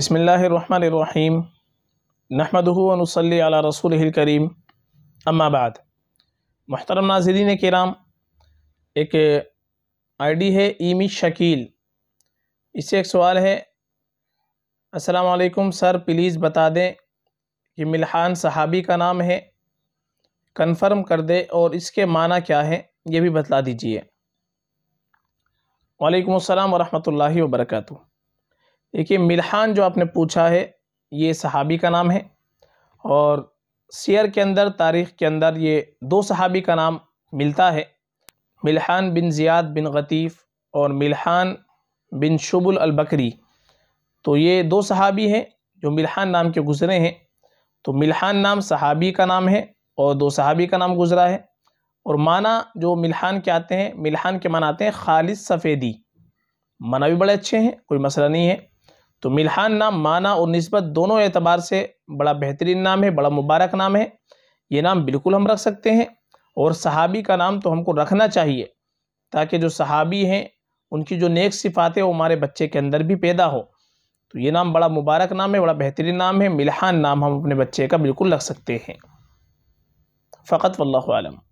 बसमीम नहमदनसली अला रसूल करीम अम्माबाद महतरम नाजरीन कराम एक आई डी है ईमी शकील इससे एक सवाल है असलकुम सर प्लीज़ बता दें कि मिलहान सहाबी का नाम है कन्फर्म कर दे और इसके माना क्या है ये भी बतला दीजिए वालेकुम अस्सलाम वरहमतुल्लाहि वबरकatuh देखिए मिलहान जो आपने पूछा है ये सहाबी का नाम है और शेयर के अंदर तारीख़ के अंदर ये दो सहाबी का नाम मिलता है मिलहान बिन ज़ियाद बिन गतीफ़ और मिलहान बिन शुबुल बकरी तो ये दो सहाबी हैं जो मिलहान नाम के गुज़रे हैं तो मिलहान नाम सहाबी का नाम है और दो सहाबी का नाम गुज़रा है और माना जो मिलहान के आते हैं मिलहान के माना आते हैं खालिद सफ़ेदी माना भी बड़े अच्छे हैं कोई मसला नहीं है तो मिलहान नाम माना और नस्बत दोनों एतबार से बड़ा बेहतरीन नाम है बड़ा मुबारक नाम है ये नाम बिल्कुल हम रख सकते हैं और सहाबी का नाम तो हमको रखना चाहिए ताकि जो सहाबी हैं उनकी जो नेक सिफात है वो हमारे बच्चे के अंदर भी पैदा हो तो ये नाम बड़ा मुबारक नाम है बड़ा बेहतरीन नाम है मिलहान नाम हम अपने बच्चे का बिल्कुल रख सकते हैं फ़कत वल्लम